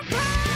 my pain!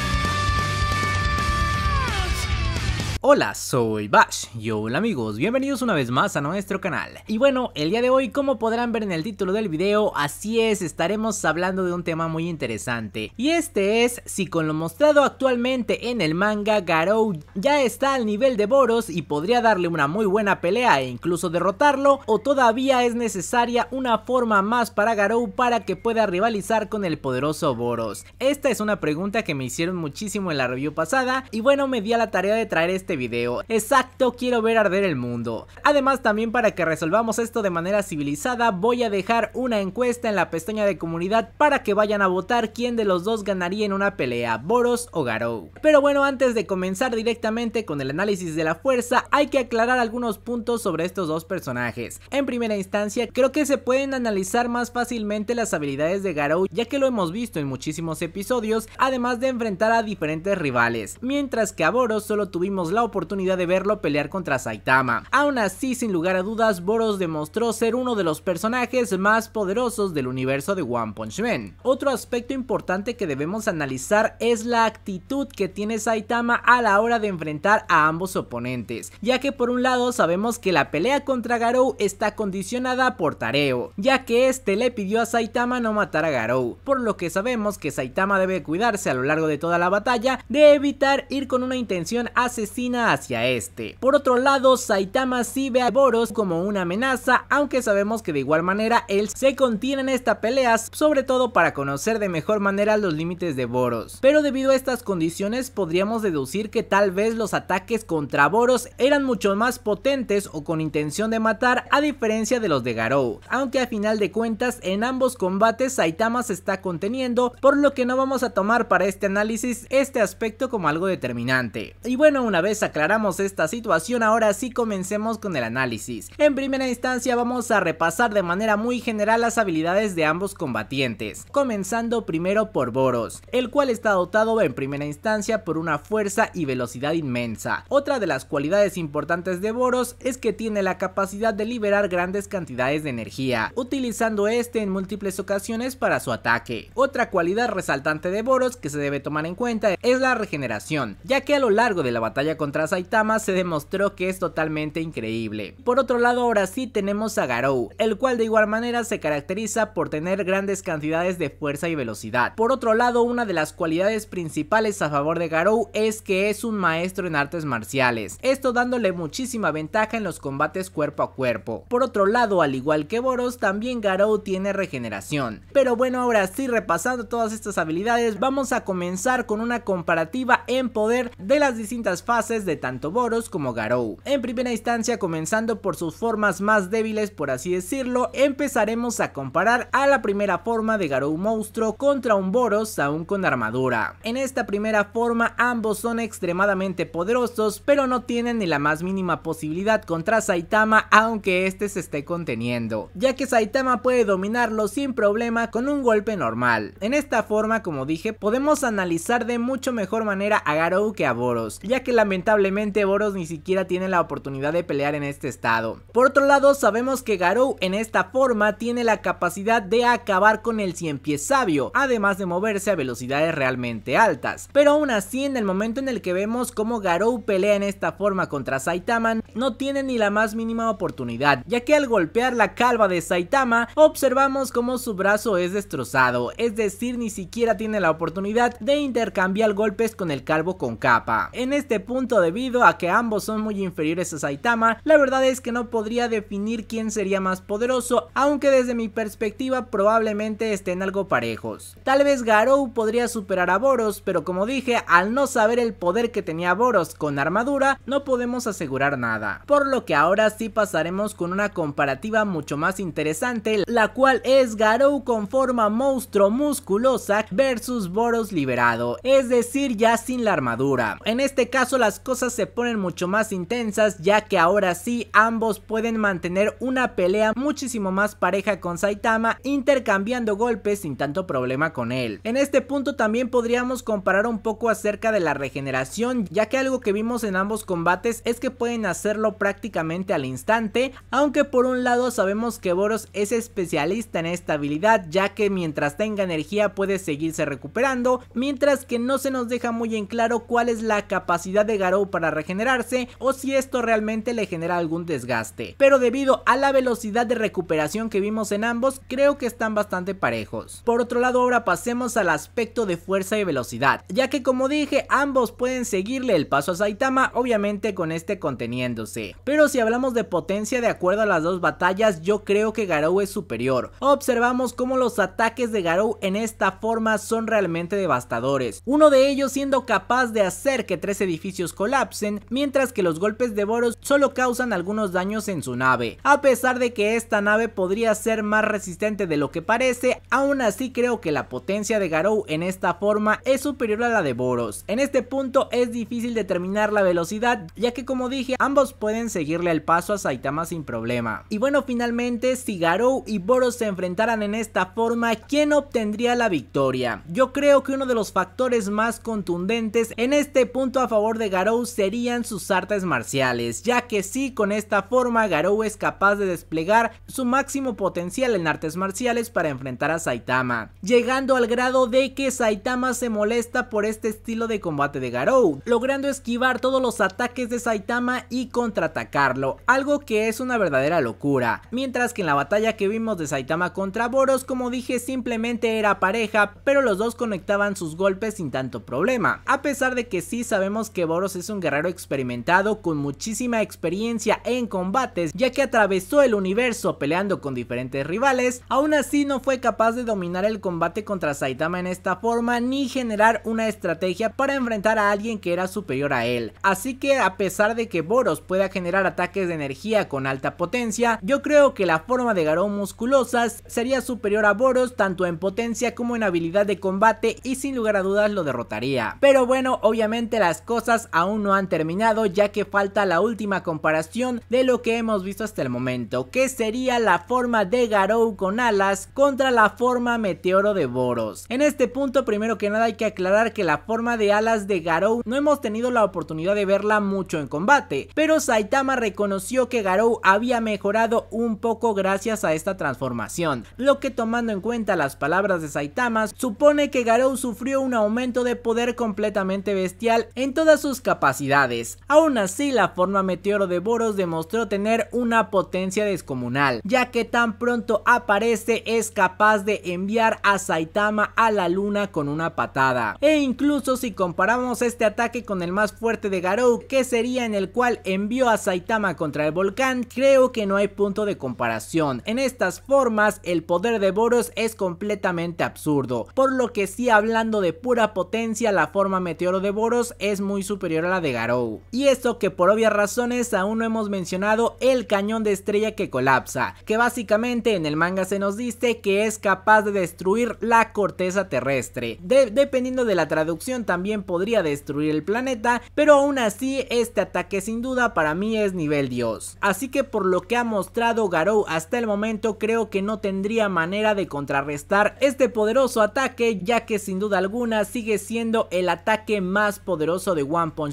Hola, soy Bash y hola amigos, bienvenidos una vez más a nuestro canal. Y bueno, el día de hoy, como podrán ver en el título del video, así es, estaremos hablando de un tema muy interesante. Y este es si con lo mostrado actualmente en el manga, Garou ya está al nivel de Boros y podría darle una muy buena pelea e incluso derrotarlo, o todavía es necesaria una forma más para Garou para que pueda rivalizar con el poderoso Boros. Esta es una pregunta que me hicieron muchísimo en la review pasada y bueno, me di a la tarea de traer este este video. Exacto, quiero ver arder el mundo. Además también para que resolvamos esto de manera civilizada voy a dejar una encuesta en la pestaña de comunidad para que vayan a votar quién de los dos ganaría en una pelea, Boros o Garou. Pero bueno, antes de comenzar directamente con el análisis de la fuerza, hay que aclarar algunos puntos sobre estos dos personajes. En primera instancia, creo que se pueden analizar más fácilmente las habilidades de Garou ya que lo hemos visto en muchísimos episodios, además de enfrentar a diferentes rivales, mientras que a Boros solo tuvimos la oportunidad de verlo pelear contra Saitama. Aún así, sin lugar a dudas, Boros demostró ser uno de los personajes más poderosos del universo de One Punch Man. Otro aspecto importante que debemos analizar es la actitud que tiene Saitama a la hora de enfrentar a ambos oponentes, ya que por un lado sabemos que la pelea contra Garou está condicionada por Tareo, ya que este le pidió a Saitama no matar a Garou, por lo que sabemos que Saitama debe cuidarse a lo largo de toda la batalla de evitar ir con una intención asesina hacia este. Por otro lado, Saitama sí ve a Boros como una amenaza, aunque sabemos que de igual manera él se contiene en esta pelea, sobre todo para conocer de mejor manera los límites de Boros. Pero debido a estas condiciones podríamos deducir que tal vez los ataques contra Boros eran mucho más potentes o con intención de matar a diferencia de los de Garou, aunque a final de cuentas en ambos combates Saitama se está conteniendo, por lo que no vamos a tomar para este análisis este aspecto como algo determinante. Y bueno, una vez pues aclaramos esta situación, ahora sí comencemos con el análisis. En primera instancia vamos a repasar de manera muy general las habilidades de ambos combatientes, comenzando primero por Boros, el cual está dotado en primera instancia por una fuerza y velocidad inmensa. Otra de las cualidades importantes de Boros es que tiene la capacidad de liberar grandes cantidades de energía, utilizando este en múltiples ocasiones para su ataque. Otra cualidad resaltante de Boros que se debe tomar en cuenta es la regeneración, ya que a lo largo de la batalla contra contra Saitama se demostró que es totalmente increíble. Por otro lado ahora sí tenemos a Garou, el cual de igual manera se caracteriza por tener grandes cantidades de fuerza y velocidad. Por otro lado una de las cualidades principales a favor de Garou es que es un maestro en artes marciales, esto dándole muchísima ventaja en los combates cuerpo a cuerpo. Por otro lado al igual que Boros también Garou tiene regeneración. Pero bueno ahora sí repasando todas estas habilidades vamos a comenzar con una comparativa en poder de las distintas fases de tanto Boros como Garou. En primera instancia, comenzando por sus formas más débiles por así decirlo, empezaremos a comparar a la primera forma de Garou monstruo contra un Boros aún con armadura. En esta primera forma ambos son extremadamente poderosos, pero no tienen ni la más mínima posibilidad contra Saitama aunque este se esté conteniendo, ya que Saitama puede dominarlo sin problema con un golpe normal. En esta forma, como dije, podemos analizar de mucho mejor manera a Garou que a Boros, ya que lamentablemente lamentablemente Boros ni siquiera tiene la oportunidad de pelear en este estado. Por otro lado, sabemos que Garou en esta forma tiene la capacidad de acabar con el 100 pies sabio, además de moverse a velocidades realmente altas. Pero aún así, en el momento en el que vemos cómo Garou pelea en esta forma contra Saitama, no tiene ni la más mínima oportunidad, ya que al golpear la calva de Saitama, observamos cómo su brazo es destrozado, es decir, ni siquiera tiene la oportunidad de intercambiar golpes con el calvo con capa. En este punto debido a que ambos son muy inferiores a Saitama, la verdad es que no podría definir quién sería más poderoso, aunque desde mi perspectiva probablemente estén algo parejos. Tal vez Garou podría superar a Boros, pero como dije, al no saber el poder que tenía Boros con armadura, no podemos asegurar nada. Por lo que ahora sí pasaremos con una comparativa mucho más interesante, la cual es Garou con forma monstruo musculosa versus Boros liberado, es decir ya sin la armadura. En este caso las cosas se ponen mucho más intensas ya que ahora sí ambos pueden mantener una pelea muchísimo más pareja con Saitama intercambiando golpes sin tanto problema con él. En este punto también podríamos comparar un poco acerca de la regeneración ya que algo que vimos en ambos combates es que pueden hacerlo prácticamente al instante aunque por un lado sabemos que Boros es especialista en esta habilidad ya que mientras tenga energía puede seguirse recuperando mientras que no se nos deja muy en claro cuál es la capacidad de ganar para regenerarse o si esto realmente le genera algún desgaste. Pero debido a la velocidad de recuperación que vimos en ambos, creo que están bastante parejos. Por otro lado, ahora pasemos al aspecto de fuerza y velocidad, ya que como dije, ambos pueden seguirle el paso a Saitama, obviamente con este conteniéndose. Pero si hablamos de potencia de acuerdo a las dos batallas, yo creo que Garou es superior. Observamos cómo los ataques de Garou en esta forma son realmente devastadores. Uno de ellos siendo capaz de hacer que tres edificios colapsen, mientras que los golpes de Boros solo causan algunos daños en su nave. A pesar de que esta nave podría ser más resistente de lo que parece, aún así creo que la potencia de Garou en esta forma es superior a la de Boros. En este punto es difícil determinar la velocidad, ya que como dije, ambos pueden seguirle el paso a Saitama sin problema. Y bueno, finalmente, si Garou y Boros se enfrentaran en esta forma, ¿quién obtendría la victoria? Yo creo que uno de los factores más contundentes en este punto a favor de Garou serían sus artes marciales, ya que sí, con esta forma Garou es capaz de desplegar su máximo potencial en artes marciales para enfrentar a Saitama, llegando al grado de que Saitama se molesta por este estilo de combate de Garou, logrando esquivar todos los ataques de Saitama y contraatacarlo, algo que es una verdadera locura, mientras que en la batalla que vimos de Saitama contra Boros, como dije, simplemente era pareja, pero los dos conectaban sus golpes sin tanto problema, a pesar de que sí sabemos que Boros es un guerrero experimentado con muchísima experiencia en combates ya que atravesó el universo peleando con diferentes rivales, aún así no fue capaz de dominar el combate contra Saitama en esta forma ni generar una estrategia para enfrentar a alguien que era superior a él. Así que a pesar de que Boros pueda generar ataques de energía con alta potencia, yo creo que la forma de Garou musculosas sería superior a Boros tanto en potencia como en habilidad de combate y sin lugar a dudas lo derrotaría. Pero bueno, obviamente las cosas aún aún no han terminado ya que falta la última comparación de lo que hemos visto hasta el momento, que sería la forma de Garou con alas contra la forma meteoro de Boros. En este punto primero que nada hay que aclarar que la forma de alas de Garou no hemos tenido la oportunidad de verla mucho en combate, pero Saitama reconoció que Garou había mejorado un poco gracias a esta transformación, lo que tomando en cuenta las palabras de Saitama supone que Garou sufrió un aumento de poder completamente bestial en todas sus capacidades capacidades. Aún así, la forma meteoro de Boros demostró tener una potencia descomunal, ya que tan pronto aparece es capaz de enviar a Saitama a la luna con una patada. E incluso si comparamos este ataque con el más fuerte de Garou, que sería en el cual envió a Saitama contra el volcán, creo que no hay punto de comparación. En estas formas, el poder de Boros es completamente absurdo, por lo que si hablando de pura potencia, la forma meteoro de Boros es muy superior a de Garou. Y esto que por obvias razones aún no hemos mencionado el cañón de estrella que colapsa, que básicamente en el manga se nos dice que es capaz de destruir la corteza terrestre. dependiendo de la traducción también podría destruir el planeta, pero aún así este ataque sin duda para mí es nivel dios. Así que por lo que ha mostrado Garou hasta el momento creo que no tendría manera de contrarrestar este poderoso ataque ya que sin duda alguna sigue siendo el ataque más poderoso de One Punch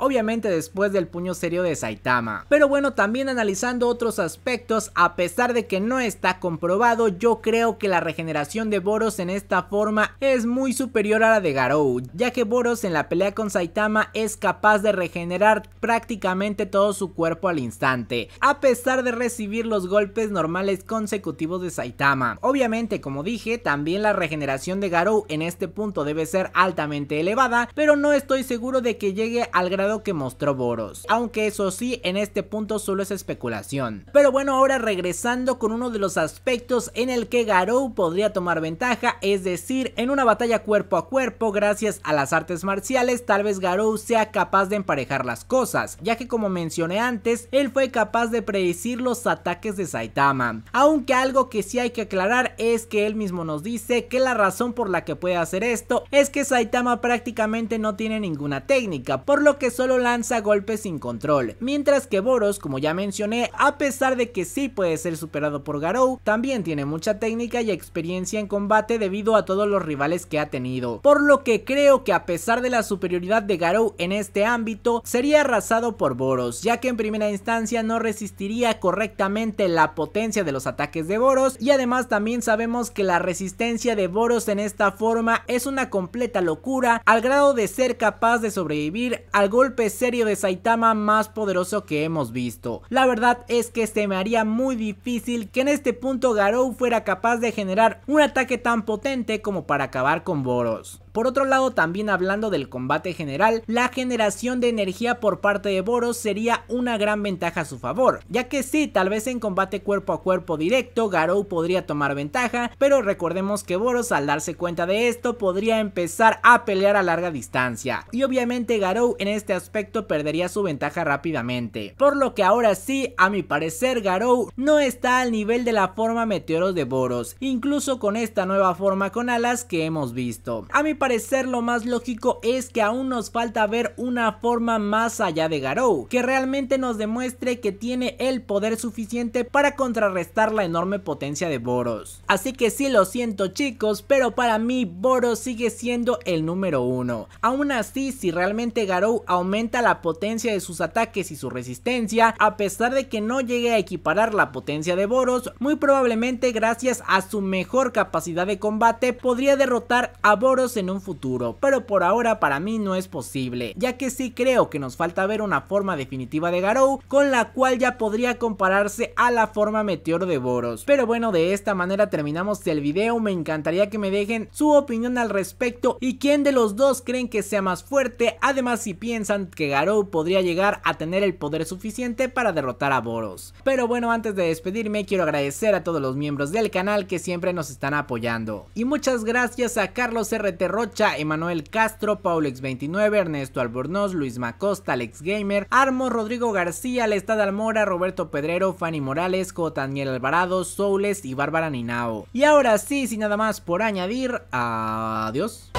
obviamente después del puño serio de Saitama. Pero bueno, también analizando otros aspectos, a pesar de que no está comprobado, yo creo que la regeneración de Boros en esta forma es muy superior a la de Garou, ya que Boros en la pelea con Saitama es capaz de regenerar prácticamente todo su cuerpo al instante, a pesar de recibir los golpes normales consecutivos de Saitama. Obviamente, como dije, también la regeneración de Garou en este punto debe ser altamente elevada, pero no estoy seguro de que llegue al grado que mostró Boros, aunque eso sí, en este punto solo es especulación. Pero bueno, ahora regresando con uno de los aspectos en el que Garou podría tomar ventaja, es decir, en una batalla cuerpo a cuerpo gracias a las artes marciales, tal vez Garou sea capaz de emparejar las cosas, ya que como mencioné antes, él fue capaz de predecir los ataques de Saitama. Aunque algo que sí hay que aclarar es que él mismo nos dice que la razón por la que puede hacer esto es que Saitama prácticamente no tiene ninguna técnica, por lo que solo lanza golpes sin control. Mientras que Boros, como ya mencioné, a pesar de que sí puede ser superado por Garou, también tiene mucha técnica y experiencia en combate debido a todos los rivales que ha tenido. Por lo que creo que a pesar de la superioridad de Garou en este ámbito, sería arrasado por Boros, ya que en primera instancia no resistiría correctamente la potencia de los ataques de Boros y además también sabemos que la resistencia de Boros en esta forma es una completa locura al grado de ser capaz de sobrevivir al golpe serio de Saitama más poderoso que hemos visto. La verdad es que se me haría muy difícil que en este punto Garou fuera capaz de generar un ataque tan potente como para acabar con Boros. Por otro lado, también hablando del combate general, la generación de energía por parte de Boros sería una gran ventaja a su favor, ya que sí, tal vez en combate cuerpo a cuerpo directo, Garou podría tomar ventaja, pero recordemos que Boros al darse cuenta de esto podría empezar a pelear a larga distancia, y obviamente Garou en este aspecto perdería su ventaja rápidamente, por lo que ahora sí, a mi parecer Garou no está al nivel de la forma meteoros de Boros, incluso con esta nueva forma con alas que hemos visto. A mi parecer lo más lógico es que aún nos falta ver una forma más allá de Garou, que realmente nos demuestre que tiene el poder suficiente para contrarrestar la enorme potencia de Boros. Así que sí lo siento chicos, pero para mí Boros sigue siendo el número uno. Aún así, si realmente Garou aumenta la potencia de sus ataques y su resistencia, a pesar de que no llegue a equiparar la potencia de Boros, muy probablemente gracias a su mejor capacidad de combate podría derrotar a Boros en un futuro, pero por ahora para mí no es posible, ya que sí creo que nos falta ver una forma definitiva de Garou, con la cual ya podría compararse a la forma meteor de Boros. Pero bueno, de esta manera terminamos el video, me encantaría que me dejen su opinión al respecto y quién de los dos creen que sea más fuerte, además si piensan que Garou podría llegar a tener el poder suficiente para derrotar a Boros. Pero bueno, antes de despedirme quiero agradecer a todos los miembros del canal que siempre nos están apoyando. Y muchas gracias a Carlos RT Rocha, Emanuel Castro, Paulex29, Ernesto Albornoz, Luis Macosta, Alex Gamer, Armo, Rodrigo García, Lestad Almora, Roberto Pedrero, Fanny Morales, J. Daniel Alvarado, Soules y Bárbara Ninao. Y ahora sí, sin nada más por añadir, adiós.